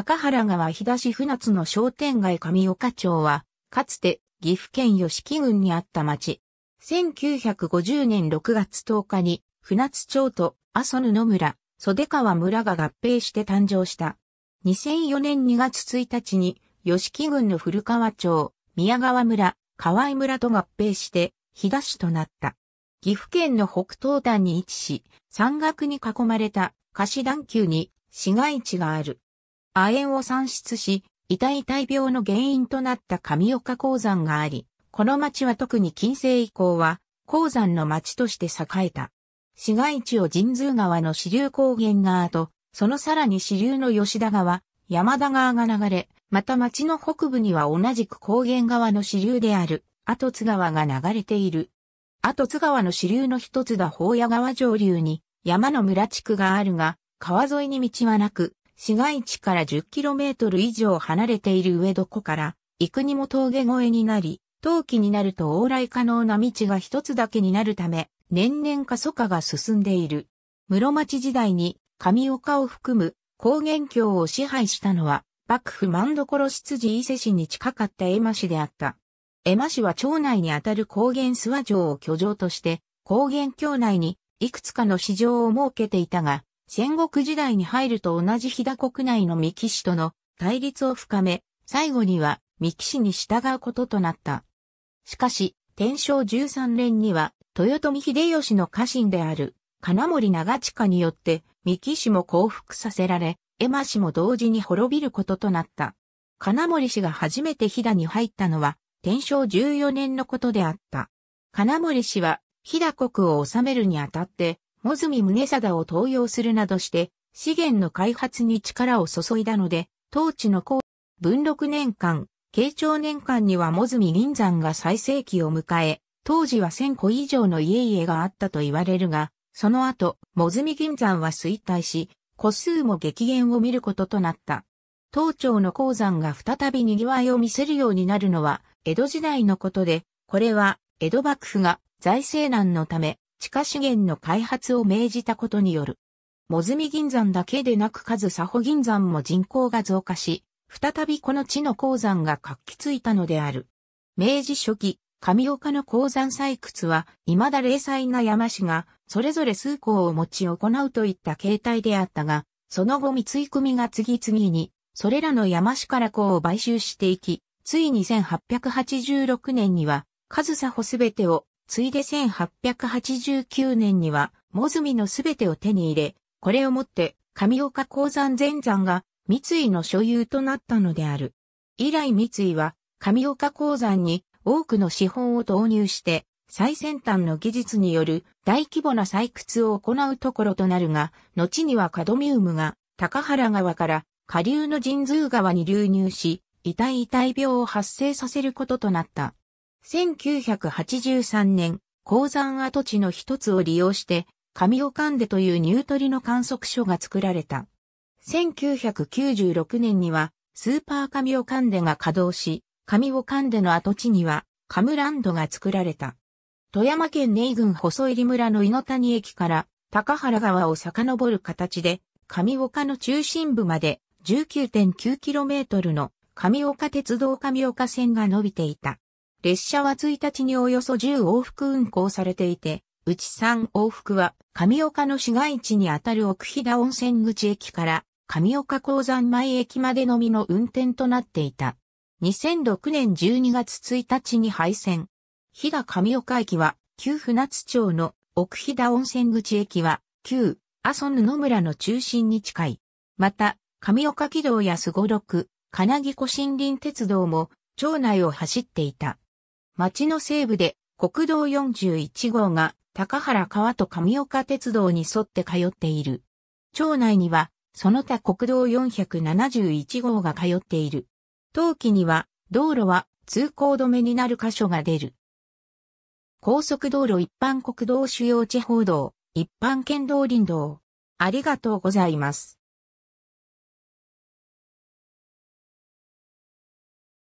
高原川東船津の商店街上岡町は、かつて岐阜県吉木郡にあった町。1950年6月10日に、船津町と阿蘇布村、袖川村が合併して誕生した。2004年2月1日に、吉木郡の古川町、宮川村、河合村と合併して、東となった。岐阜県の北東端に位置し、山岳に囲まれた菓子段丘に市街地がある。亜鉛を産出し、遺体大病の原因となった上岡鉱山があり、この町は特に近世以降は鉱山の町として栄えた。市街地を神通川の支流高原側と、そのさらに支流の吉田川、山田川が流れ、また町の北部には同じく高原側の支流である、後津川が流れている。後津川の支流の一つだ宝屋川上流に山の村地区があるが、川沿いに道はなく、市街地から 10km 以上離れている上どこから、幾にも峠越えになり、冬季になると往来可能な道が一つだけになるため、年々過疎化が進んでいる。室町時代に上岡を含む高原郷を支配したのは、幕府万所執事伊勢市に近かった江間市であった。江間市は町内にあたる高原諏訪城を居城として、高原郷内にいくつかの市場を設けていたが、戦国時代に入ると同じ飛騨国内の三木氏との対立を深め、最後には三木氏に従うこととなった。しかし、天正13年には、豊臣秀吉の家臣である、金森長近によって、三木氏も降伏させられ、江馬氏も同時に滅びることとなった。金森氏が初めて飛騨に入ったのは、天正14年のことであった。金森氏は、飛騨国を治めるにあたって、モズミ宗貞を登用するなどして、資源の開発に力を注いだので、当地の高文禄年間、慶長年間にはモズミ銀山が最盛期を迎え、当時は1000個以上の家々があったと言われるが、その後、モズミ銀山は衰退し、個数も激減を見ることとなった。東町の鉱山が再び賑わいを見せるようになるのは、江戸時代のことで、これは、江戸幕府が財政難のため、地下資源の開発を命じたことによる。もずみ銀山だけでなく数サホ銀山も人口が増加し、再びこの地の鉱山が活気づいたのである。明治初期、上岡の鉱山採掘は、未だ零細な山市が、それぞれ数鉱を持ち行うといった形態であったが、その後三井組が次々に、それらの山市から鉱を買収していき、ついに1886年には、数サホすべてをついで1889年には、モズミのすべてを手に入れ、これをもって、上岡鉱山全山が、三井の所有となったのである。以来三井は、上岡鉱山に多くの資本を投入して、最先端の技術による大規模な採掘を行うところとなるが、後にはカドミウムが高原川から下流の神通川に流入し、遺体遺体病を発生させることとなった。1983年、鉱山跡地の一つを利用して、上岡んでというニュートリの観測所が作られた。1996年には、スーパー上岡んでが稼働し、上岡んでの跡地には、カムランドが作られた。富山県根井郡細入村の井の谷駅から高原川を遡る形で、上岡の中心部まで 19.9km の上岡鉄道上岡線が伸びていた。列車は1日におよそ10往復運行されていて、うち3往復は、上岡の市街地にあたる奥飛騨温泉口駅から、上岡鉱山前駅までのみの運転となっていた。2006年12月1日に廃線。飛騨上岡駅は、旧船津町の奥飛騨温泉口駅は、旧阿蘇布村の中心に近い。また、上岡軌道やすごろく、金木湖森林鉄道も、町内を走っていた。町の西部で国道41号が高原川と上岡鉄道に沿って通っている。町内にはその他国道471号が通っている。冬季には道路は通行止めになる箇所が出る。高速道路一般国道主要地方道、一般県道林道。ありがとうございます。